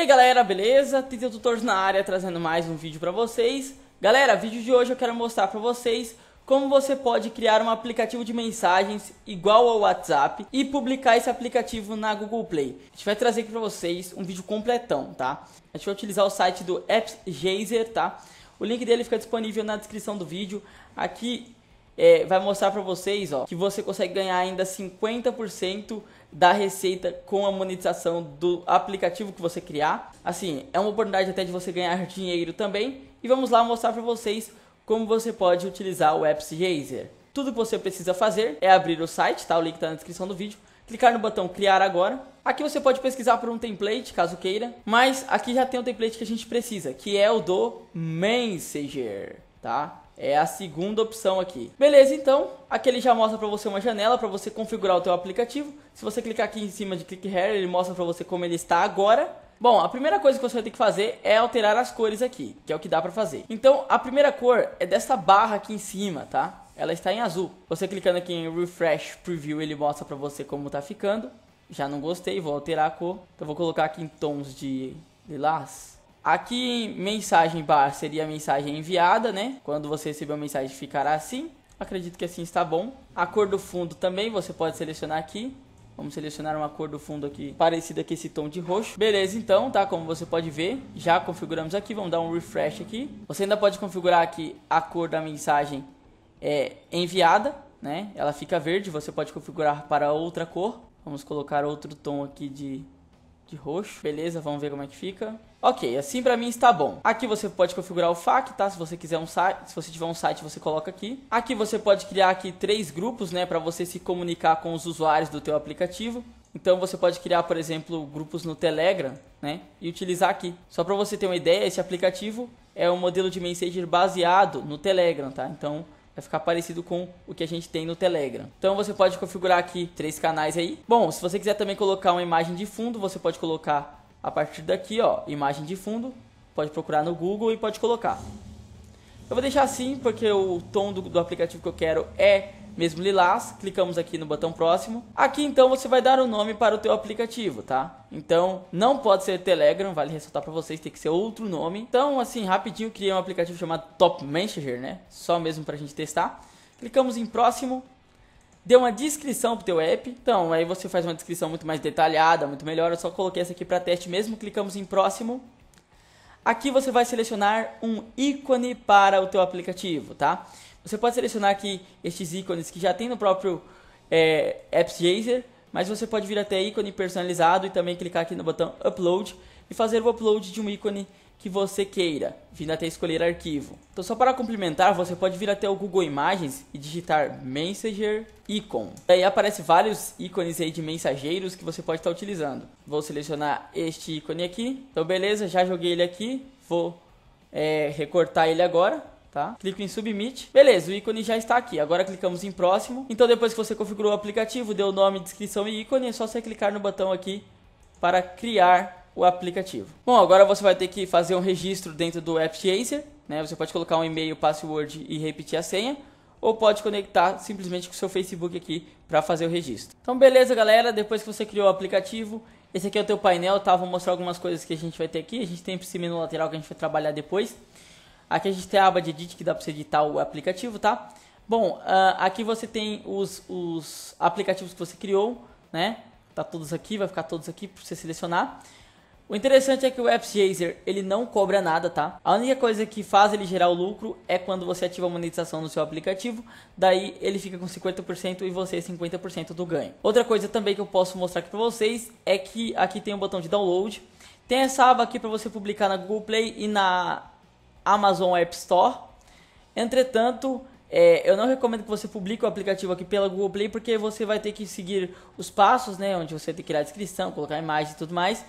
aí galera, beleza? Tito Tutores na área trazendo mais um vídeo para vocês. Galera, vídeo de hoje eu quero mostrar para vocês como você pode criar um aplicativo de mensagens igual ao WhatsApp e publicar esse aplicativo na Google Play. A gente vai trazer aqui para vocês um vídeo completão, tá? A gente vai utilizar o site do AppsGazer, tá? O link dele fica disponível na descrição do vídeo. Aqui é, vai mostrar para vocês ó, que você consegue ganhar ainda 50% da receita com a monetização do aplicativo que você criar. Assim, é uma oportunidade até de você ganhar dinheiro também. E vamos lá mostrar para vocês como você pode utilizar o Apps AppsJazer. Tudo que você precisa fazer é abrir o site, tá? O link está na descrição do vídeo. Clicar no botão criar agora. Aqui você pode pesquisar por um template, caso queira, mas aqui já tem o template que a gente precisa, que é o do Messenger, tá? É a segunda opção aqui. Beleza, então, aqui ele já mostra para você uma janela para você configurar o teu aplicativo. Se você clicar aqui em cima de Click Here, ele mostra para você como ele está agora. Bom, a primeira coisa que você vai ter que fazer é alterar as cores aqui, que é o que dá para fazer. Então, a primeira cor é dessa barra aqui em cima, tá? Ela está em azul. Você clicando aqui em Refresh Preview, ele mostra para você como está ficando. Já não gostei, vou alterar a cor. Então, vou colocar aqui em tons de lilás. Aqui, mensagem bar seria a mensagem enviada, né? Quando você receber uma mensagem, ficará assim. Acredito que assim está bom. A cor do fundo também você pode selecionar aqui. Vamos selecionar uma cor do fundo aqui parecida com esse tom de roxo. Beleza, então, tá? Como você pode ver, já configuramos aqui. Vamos dar um refresh aqui. Você ainda pode configurar aqui a cor da mensagem é, enviada, né? Ela fica verde, você pode configurar para outra cor. Vamos colocar outro tom aqui de de roxo. Beleza, vamos ver como é que fica. Ok, assim pra mim está bom. Aqui você pode configurar o FAQ, tá? Se você quiser um site, se você tiver um site, você coloca aqui. Aqui você pode criar aqui três grupos, né? Pra você se comunicar com os usuários do teu aplicativo. Então você pode criar, por exemplo, grupos no Telegram, né? E utilizar aqui. Só para você ter uma ideia, esse aplicativo é um modelo de Messenger baseado no Telegram, tá? Então vai ficar parecido com o que a gente tem no Telegram. Então você pode configurar aqui três canais aí. Bom, se você quiser também colocar uma imagem de fundo, você pode colocar a partir daqui, ó, imagem de fundo, pode procurar no Google e pode colocar. Eu vou deixar assim porque o tom do, do aplicativo que eu quero é mesmo lilás, clicamos aqui no botão próximo. Aqui então você vai dar o um nome para o teu aplicativo, tá? Então não pode ser Telegram, vale ressaltar para vocês, tem que ser outro nome. Então assim, rapidinho criei um aplicativo chamado Top Messenger, né? Só mesmo para a gente testar. Clicamos em próximo, deu uma descrição para o teu app. Então, aí você faz uma descrição muito mais detalhada, muito melhor. Eu só coloquei essa aqui para teste mesmo, clicamos em próximo. Aqui você vai selecionar um ícone para o teu aplicativo, tá? Você pode selecionar aqui estes ícones que já tem no próprio é, AppsJazer, mas você pode vir até ícone personalizado e também clicar aqui no botão Upload e fazer o upload de um ícone que você queira, vindo até escolher arquivo. Então só para complementar, você pode vir até o Google Imagens e digitar Messenger Icon. Aí aparece vários ícones aí de mensageiros que você pode estar tá utilizando. Vou selecionar este ícone aqui. Então beleza, já joguei ele aqui. Vou é, recortar ele agora tá? Clico em Submit. Beleza, o ícone já está aqui. Agora clicamos em Próximo. Então depois que você configurou o aplicativo, deu nome, descrição e ícone, é só você clicar no botão aqui para criar o aplicativo. Bom, agora você vai ter que fazer um registro dentro do AppChaser, né? Você pode colocar um e-mail, password e repetir a senha ou pode conectar simplesmente com o seu Facebook aqui para fazer o registro. Então beleza galera, depois que você criou o aplicativo, esse aqui é o teu painel, tá? Vou mostrar algumas coisas que a gente vai ter aqui, a gente tem esse menu lateral que a gente vai trabalhar depois. Aqui a gente tem a aba de edit que dá para você editar o aplicativo, tá? Bom, uh, aqui você tem os, os aplicativos que você criou, né? Tá todos aqui, vai ficar todos aqui para você selecionar. O interessante é que o AppsJazer, ele não cobra nada, tá? A única coisa que faz ele gerar o lucro é quando você ativa a monetização no seu aplicativo, daí ele fica com 50% e você 50% do ganho. Outra coisa também que eu posso mostrar aqui para vocês é que aqui tem o um botão de download, tem essa aba aqui para você publicar na Google Play e na Amazon App Store. Entretanto, é, eu não recomendo que você publique o aplicativo aqui pela Google Play, porque você vai ter que seguir os passos, né? Onde você tem que criar a descrição, colocar a imagem e tudo mais.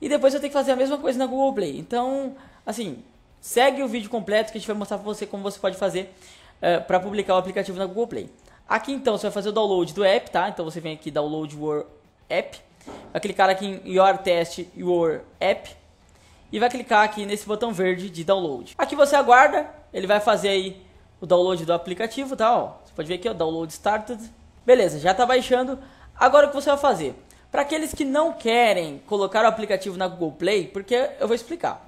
E depois você tem que fazer a mesma coisa na Google Play. Então, assim, segue o vídeo completo que a gente vai mostrar para você como você pode fazer uh, é, para publicar o aplicativo na Google Play. Aqui então você vai fazer o download do app, tá? Então você vem aqui Download Your App, vai clicar aqui em Your Test Your App e vai clicar aqui nesse botão verde de download. Aqui você aguarda, ele vai fazer aí o download do aplicativo, tá? Ó, você pode ver aqui, o download started. Beleza, já está baixando. Agora o que você vai fazer? Para aqueles que não querem colocar o aplicativo na Google Play, porque eu vou explicar.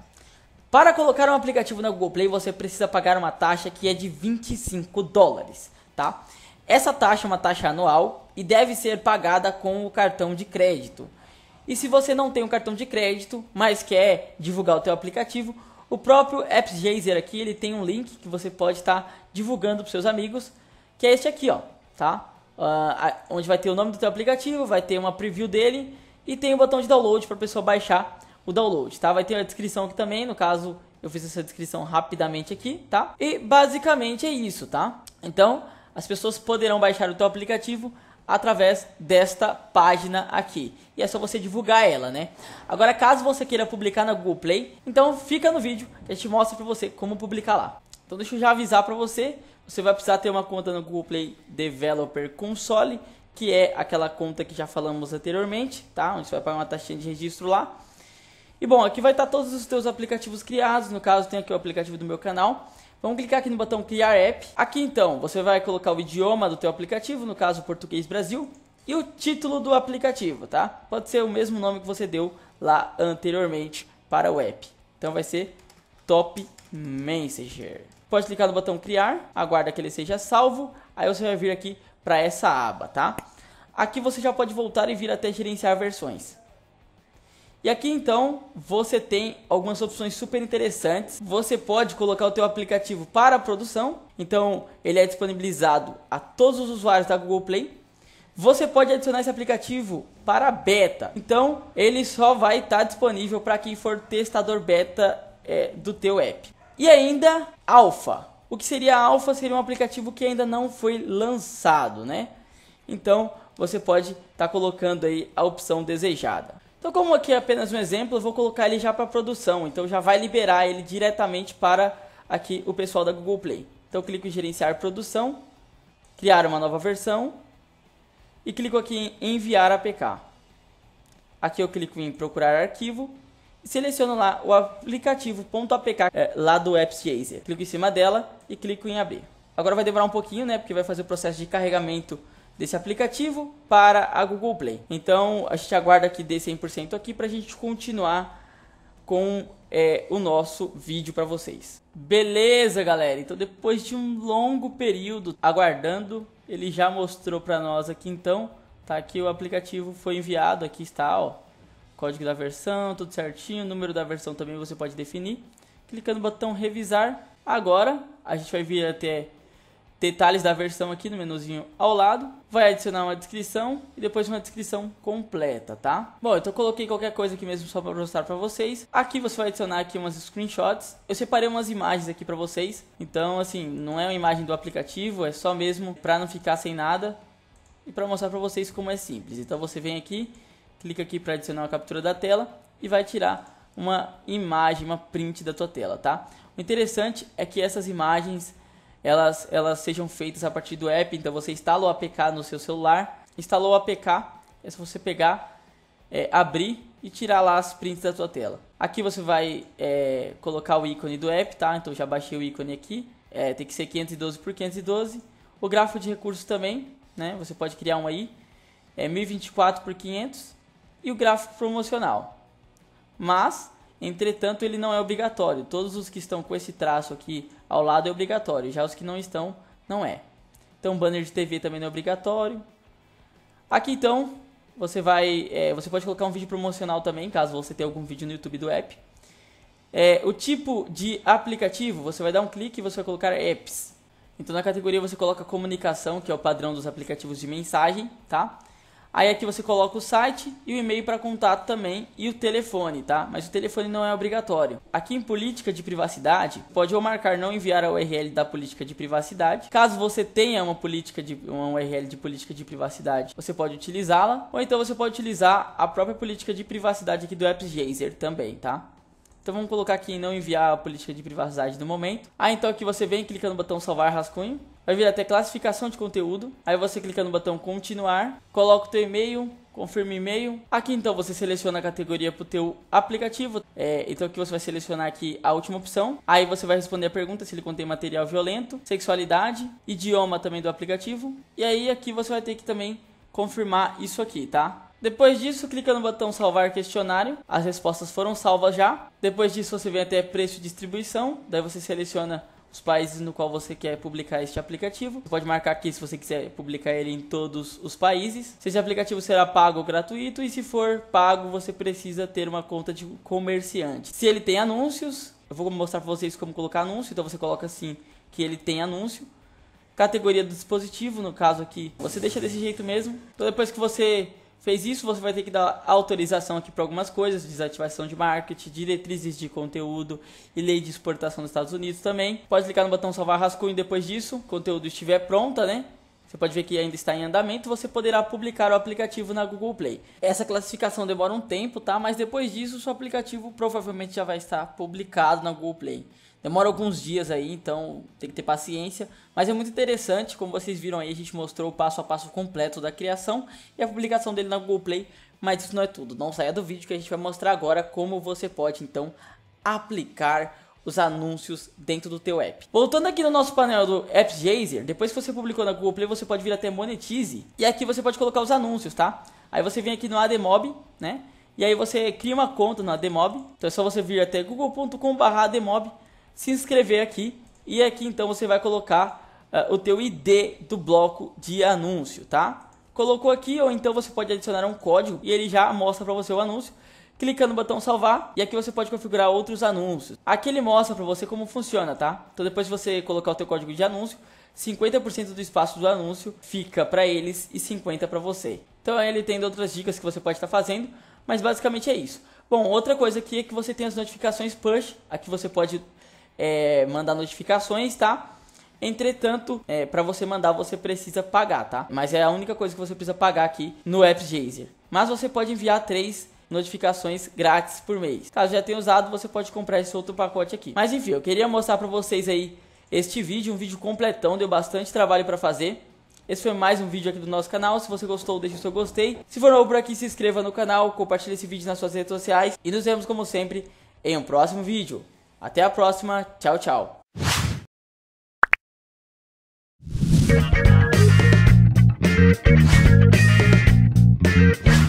Para colocar um aplicativo na Google Play, você precisa pagar uma taxa que é de 25 dólares, tá? Essa taxa é uma taxa anual e deve ser pagada com o cartão de crédito. E se você não tem um cartão de crédito, mas quer divulgar o teu aplicativo, o próprio AppsJazer aqui, ele tem um link que você pode estar tá divulgando para seus amigos, que é este aqui, ó, tá? Uh, onde vai ter o nome do teu aplicativo, vai ter uma preview dele e tem o um botão de download para a pessoa baixar o download, tá? Vai ter a descrição aqui também, no caso eu fiz essa descrição rapidamente aqui, tá? E basicamente é isso, tá? Então, as pessoas poderão baixar o teu aplicativo através desta página aqui. E é só você divulgar ela, né? Agora, caso você queira publicar na Google Play, então fica no vídeo que a gente mostra para você como publicar lá. Então deixa eu já avisar para você, você vai precisar ter uma conta no Google Play Developer Console, que é aquela conta que já falamos anteriormente, tá? Onde você vai pagar uma taxinha de registro lá. E bom, aqui vai estar todos os teus aplicativos criados, no caso tem aqui o aplicativo do meu canal. Vamos clicar aqui no botão Criar App. Aqui então, você vai colocar o idioma do teu aplicativo, no caso Português Brasil, e o título do aplicativo, tá? Pode ser o mesmo nome que você deu lá anteriormente para o app. Então vai ser Top Messenger. Pode clicar no botão Criar, aguarda que ele seja salvo, aí você vai vir aqui para essa aba, tá? Aqui você já pode voltar e vir até gerenciar versões. E aqui então você tem algumas opções super interessantes. Você pode colocar o teu aplicativo para a produção, então ele é disponibilizado a todos os usuários da Google Play. Você pode adicionar esse aplicativo para beta, então ele só vai estar tá disponível para quem for testador beta é, do teu app. E ainda Alpha. O que seria Alpha seria um aplicativo que ainda não foi lançado, né? Então você pode estar tá colocando aí a opção desejada. Então, como aqui é apenas um exemplo, eu vou colocar ele já para produção. Então, já vai liberar ele diretamente para aqui o pessoal da Google Play. Então, clico em gerenciar produção, criar uma nova versão e clico aqui em enviar APK. Aqui eu clico em procurar arquivo e seleciono lá o aplicativo.apk é, lá do AppShazer. Clico em cima dela e clico em abrir. Agora vai demorar um pouquinho, né, porque vai fazer o processo de carregamento desse aplicativo para a Google Play. Então a gente aguarda que dê 100% aqui para a gente continuar com é, o nosso vídeo para vocês. Beleza, galera? Então depois de um longo período aguardando, ele já mostrou para nós aqui então, tá aqui o aplicativo foi enviado, aqui está, ó, código da versão, tudo certinho, número da versão também você pode definir. Clicando no botão revisar, agora a gente vai vir até detalhes da versão aqui no menuzinho ao lado, vai adicionar uma descrição e depois uma descrição completa, tá? Bom, então coloquei qualquer coisa aqui mesmo só para mostrar para vocês. Aqui você vai adicionar aqui umas screenshots. Eu separei umas imagens aqui para vocês. Então, assim, não é uma imagem do aplicativo, é só mesmo para não ficar sem nada e para mostrar para vocês como é simples. Então você vem aqui, clica aqui para adicionar uma captura da tela e vai tirar uma imagem, uma print da tua tela, tá? O interessante é que essas imagens elas, elas sejam feitas a partir do app. Então você instala o APK no seu celular, instalou o APK, é só você pegar, é, abrir e tirar lá as prints da sua tela. Aqui você vai é, colocar o ícone do app, tá? Então já baixei o ícone aqui, é, tem que ser 512 por 512. O gráfico de recursos também, né? Você pode criar um aí, é 1024 por 500 e o gráfico promocional. Mas Entretanto, ele não é obrigatório. Todos os que estão com esse traço aqui ao lado é obrigatório, já os que não estão, não é. Então, banner de TV também não é obrigatório. Aqui então, você vai, é, você pode colocar um vídeo promocional também, caso você tenha algum vídeo no YouTube do app. É, o tipo de aplicativo, você vai dar um clique e você vai colocar apps. Então na categoria você coloca comunicação, que é o padrão dos aplicativos de mensagem, tá? Aí aqui você coloca o site e o e-mail para contato também e o telefone, tá? Mas o telefone não é obrigatório. Aqui em política de privacidade, pode ou marcar não enviar a URL da política de privacidade. Caso você tenha uma política de uma URL de política de privacidade, você pode utilizá-la, ou então você pode utilizar a própria política de privacidade aqui do AppsGazer também, tá? Então vamos colocar aqui em não enviar a política de privacidade do momento. Aí ah, então aqui você vem, clicando no botão salvar rascunho. Vai vir até classificação de conteúdo. Aí você clica no botão continuar, coloca o teu e-mail, confirma e-mail. Aqui então você seleciona a categoria para o teu aplicativo. É, então aqui você vai selecionar aqui a última opção. Aí você vai responder a pergunta se ele contém material violento, sexualidade, idioma também do aplicativo. E aí aqui você vai ter que também confirmar isso aqui, tá? Depois disso, clica no botão salvar questionário, as respostas foram salvas já. Depois disso, você vem até preço e distribuição, daí você seleciona os países no qual você quer publicar este aplicativo. Você pode marcar aqui se você quiser publicar ele em todos os países. Se esse aplicativo será pago ou gratuito e se for pago, você precisa ter uma conta de comerciante. Se ele tem anúncios, eu vou mostrar para vocês como colocar anúncio, então você coloca assim que ele tem anúncio. Categoria do dispositivo, no caso aqui, você deixa desse jeito mesmo. Então depois que você Fez isso, você vai ter que dar autorização aqui para algumas coisas, desativação de marketing, diretrizes de conteúdo e lei de exportação dos Estados Unidos também. Pode clicar no botão salvar rascunho depois disso, o conteúdo estiver pronta, né? Você pode ver que ainda está em andamento, você poderá publicar o aplicativo na Google Play. Essa classificação demora um tempo, tá? Mas depois disso, o seu aplicativo provavelmente já vai estar publicado na Google Play. Demora alguns dias aí, então tem que ter paciência. Mas é muito interessante, como vocês viram aí, a gente mostrou o passo a passo completo da criação e a publicação dele na Google Play. Mas isso não é tudo, não saia do vídeo que a gente vai mostrar agora como você pode então aplicar os anúncios dentro do teu app. Voltando aqui no nosso painel do Jazer, depois que você publicou na Google Play, você pode vir até Monetize e aqui você pode colocar os anúncios, tá? Aí você vem aqui no AdMob, né? E aí você cria uma conta no AdMob. Então é só você vir até google.com/admob se inscrever aqui e aqui então você vai colocar uh, o teu ID do bloco de anúncio, tá? Colocou aqui ou então você pode adicionar um código e ele já mostra para você o anúncio. Clica no botão salvar e aqui você pode configurar outros anúncios. Aqui ele mostra para você como funciona, tá? Então depois de você colocar o teu código de anúncio, 50% do espaço do anúncio fica para eles e 50 para você. Então ele tem outras dicas que você pode estar tá fazendo, mas basicamente é isso. Bom, outra coisa aqui é que você tem as notificações push, aqui você pode é, mandar notificações, tá? Entretanto, é, para você mandar você precisa pagar, tá? Mas é a única coisa que você precisa pagar aqui no AppJazer. Mas você pode enviar três notificações grátis por mês. Caso já tenha usado, você pode comprar esse outro pacote aqui. Mas enfim, eu queria mostrar para vocês aí este vídeo, um vídeo completão, deu bastante trabalho para fazer. Esse foi mais um vídeo aqui do nosso canal. Se você gostou, deixe o seu gostei. Se for novo por aqui, se inscreva no canal, compartilhe esse vídeo nas suas redes sociais e nos vemos como sempre em um próximo vídeo. Até a próxima. Tchau, tchau. Thank you.